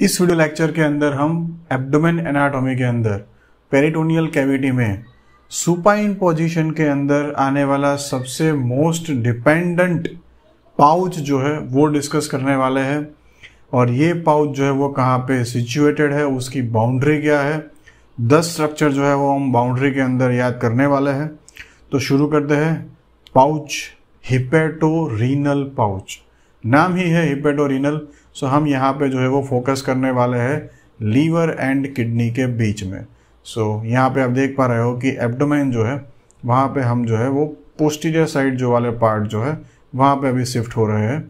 इस video lecture के अंदर हम एब्डोमेन एनाटॉमी के अंदर पेरिटोनियल कैविटी में सुपाइन पोजीशन के अंदर आने वाला सबसे मोस्ट डिपेंडेंट पाउच जो है वो डिस्कस करने वाले हैं और ये पाउच जो है वो कहाँ पे सिचुएटेड है उसकी बाउंड्री क्या है दस स्ट्रक्चर जो है वो हम बाउंड्री के अंदर याद करने वाले हैं तो शुरू करते हैं पाउच हिपेटोरिनल पाउच नाम ही है हिपेडोरिनल सो हम यहाँ पे जो है वो फोकस करने वाले हैं लीवर एंड किडनी के बीच में सो so, यहाँ पे आप देख पा रहे हो कि एब्डोमेन जो है वहाँ पे हम जो है वो पोस्टीरियर साइड जो वाले पार्ट जो है वहाँ पे अभी शिफ्ट हो रहे हैं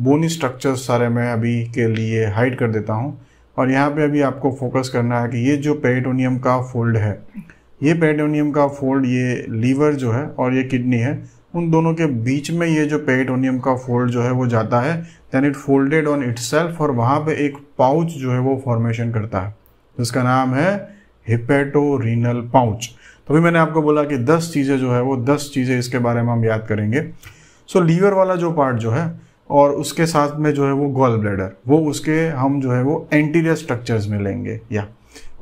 बोनी स्ट्रक्चर सारे मैं अभी के लिए हाइड कर देता हूँ और यहाँ पे अभी आपको फोकस करना है कि ये जो पेरिटोनियम का फोल्ड है ये पेरिटोनियम का फोल्ड ये लीवर जो है और ये किडनी है उन दोनों के बीच में ये जो पेरिटोनियम का फोल्ड जो है वो जाता है then it folded on it और वहां पे एक पाउच जो है वो फॉर्मेशन करता है जिसका नाम है हिपेटोरिनल पाउच तो अभी मैंने आपको बोला कि 10 चीज़ें जो है वो 10 चीज़ें इसके बारे में हम याद करेंगे सो so, लीवर वाला जो पार्ट जो है और उसके साथ में जो है वो गॉल ब्लेडर वो उसके हम जो है वो एंटीरियर स्ट्रक्चर्स में लेंगे या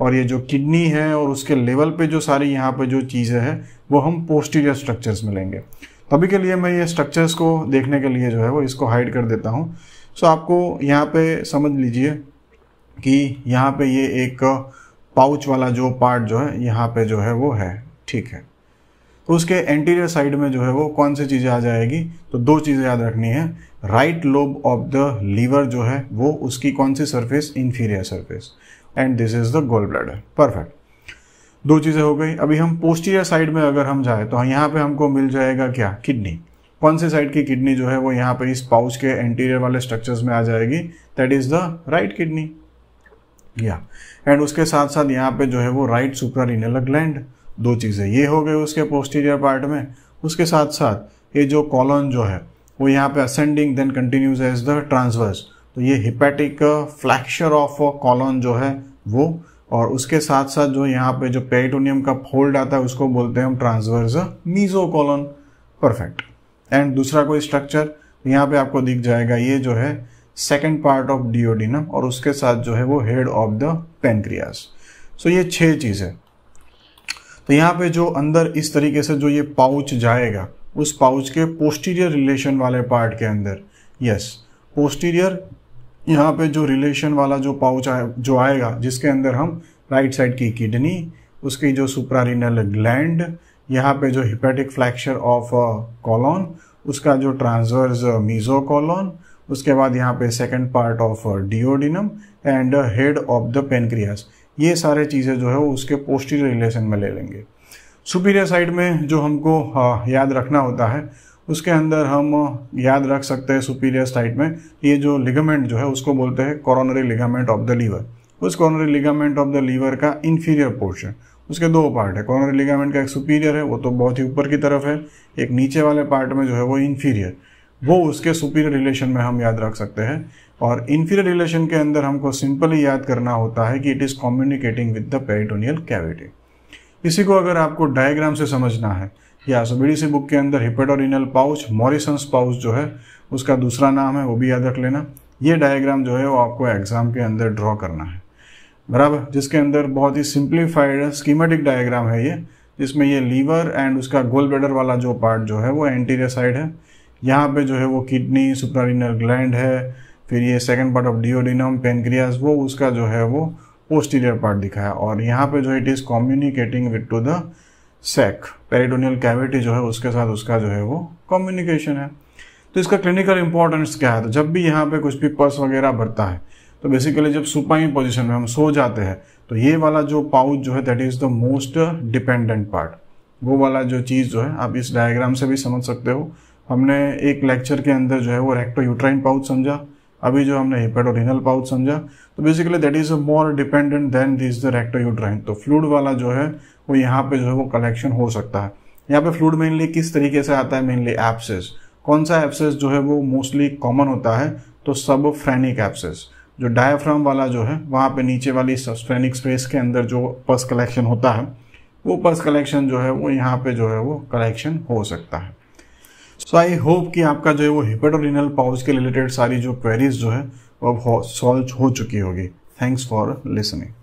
और ये जो किडनी है और उसके लेवल पे जो सारी यहाँ पे जो चीज़ें हैं वो हम पोस्टीरियर स्ट्रक्चर्स में लेंगे अभी के लिए मैं ये स्ट्रक्चर्स को देखने के लिए जो है वो इसको हाइड कर देता हूँ सो so, आपको यहाँ पे समझ लीजिए कि यहाँ पे ये एक पाउच वाला जो पार्ट जो है यहाँ पे जो है वो है ठीक है तो उसके एंटीरियर साइड में जो है वो कौन सी चीज़ें आ जाएगी तो दो चीज़ें याद रखनी है right lobe of the liver जो है वो उसकी कौन सी surface inferior surface and this is the gallbladder perfect दो चीज़ें हो गई अभी हम पोस्टीरियर साइड में अगर हम जाए तो हाँ, यहाँ पे हमको मिल जाएगा क्या किडनी कौन से साइड की किडनी जो है वो यहाँ पे इस पाउच के एंटीरियर वाले स्ट्रक्चर्स में आ जाएगी that is the right kidney या एंड उसके साथ साथ यहाँ पे जो है वो राइट सुप्रारिनल ग्लैंड दो चीज़ें ये हो गई उसके पोस्टीरियर पार्ट में उसके साथ साथ ये जो कॉलन जो है वो यहाँ पे ascending then continues as the transverse तो ये हिपैटिक फ्लैक्चर ऑफ कॉलन जो है वो और उसके साथ साथ जो यहाँ पे जो पेरिटोनियम का फोल्ड आता है उसको बोलते हैं हम transverse mesocolon perfect and दूसरा कोई स्ट्रक्चर यहाँ पे आपको दिख जाएगा ये जो है सेकेंड पार्ट ऑफ डिओडिनम और उसके साथ जो है वो head of the pancreas so ये छह चीज है तो यहाँ पे जो अंदर इस तरीके से जो ये पाउच जाएगा उस पाउच के पोस्टीरियर रिलेशन वाले पार्ट के अंदर यस पोस्टीरियर यहाँ पे जो रिलेशन वाला जो पाउच आए, जो आएगा जिसके अंदर हम राइट साइड की किडनी उसकी जो सुप्रारिनल ग्लैंड यहाँ पे जो हिपेटिक फ्लैक्चर ऑफ कॉलोन उसका जो ट्रांसवर्स मीजो कॉलोन उसके बाद यहाँ पे second part of duodenum and head of the pancreas ये सारे चीज़ें जो है वो उसके पोस्टीरियर रिलेशन में ले लेंगे सुपीरियर साइड में जो हमको uh, याद रखना होता है उसके अंदर हम याद रख सकते हैं सुपीरियर साइड में ये जो लिगामेंट जो है उसको बोलते हैं coronary ligament of the liver उस coronary ligament of the liver का इन्फीरियर पोर्शन उसके दो पार्ट है कॉर्नर लिगामेंट का एक सुपीरियर है वो तो बहुत ही ऊपर की तरफ है एक नीचे वाले पार्ट में जो है वो इन्फीरियर वो उसके सुपीरियर रिलेशन में हम याद रख सकते हैं और इन्फीरियर रिलेशन के अंदर हमको सिंपली याद करना होता है कि it is communicating with the peritoneal cavity इसी को अगर आपको डायग्राम से समझना है या बीडीसी बुक के अंदर हिपेटोरिनल पाउच मॉरिसन पाउच जो है उसका दूसरा नाम है वो भी याद रख लेना ये डायग्राम जो है वो आपको एग्जाम के अंदर ड्रॉ करना है बराबर जिसके अंदर बहुत ही सिंप्लीफाइड स्कीमेटिक डायग्राम है ये जिसमें ये लीवर एंड उसका गोल ब्लेडर वाला जो पार्ट जो है वो एंटीरियर साइड है यहाँ पे जो है वो किडनी सुप्रारिनल ग्लैंड है फिर ये second part of duodenum pancreas वो उसका जो है वो पोस्टीरियर पार्ट दिखाया और यहाँ पे जो it is communicating with to the sac peritoneal cavity जो है उसके साथ उसका जो है वो कम्युनिकेशन है तो इसका क्लिनिकल इंपॉर्टेंस क्या है तो जब भी यहाँ पे कुछ भी पर्स वगैरह भरता है तो बेसिकली जब सुपाइन पोजिशन में हम सो जाते हैं तो ये वाला जो पाउच जो है that is the most dependent part वो वाला जो चीज़ जो है आप इस डायग्राम से भी समझ सकते हो हमने एक लेक्चर के अंदर जो है वो रेक्टो यूट्राइन पाउच समझा अभी जो हमने रिनल पाउच समझा तो basically that is more dependent than this the recto uterine तो फ्लूड वाला जो है वो यहाँ पे जो है वो कलेक्शन हो सकता है यहाँ पे फ्लूड मेनली किस तरीके से आता है मेनली एप्सेस कौन सा एप्सेस जो है वो मोस्टली कॉमन होता है तो सब फ्रेनिक एप्सेस जो डायफ्राम वाला जो है वहाँ पे नीचे वाली फ्रेनिक स्पेस के अंदर जो पस कलेक्शन होता है वो पस कलेक्शन जो है वो यहाँ पे जो है वो कलेक्शन हो सकता है सो आई होप कि आपका जो है वो हिपेटोरिनल पाउच के रिलेटेड सारी जो क्वेरीज जो है वो अब सॉल्व हो चुकी होगी थैंक्स फॉर लिसनिंग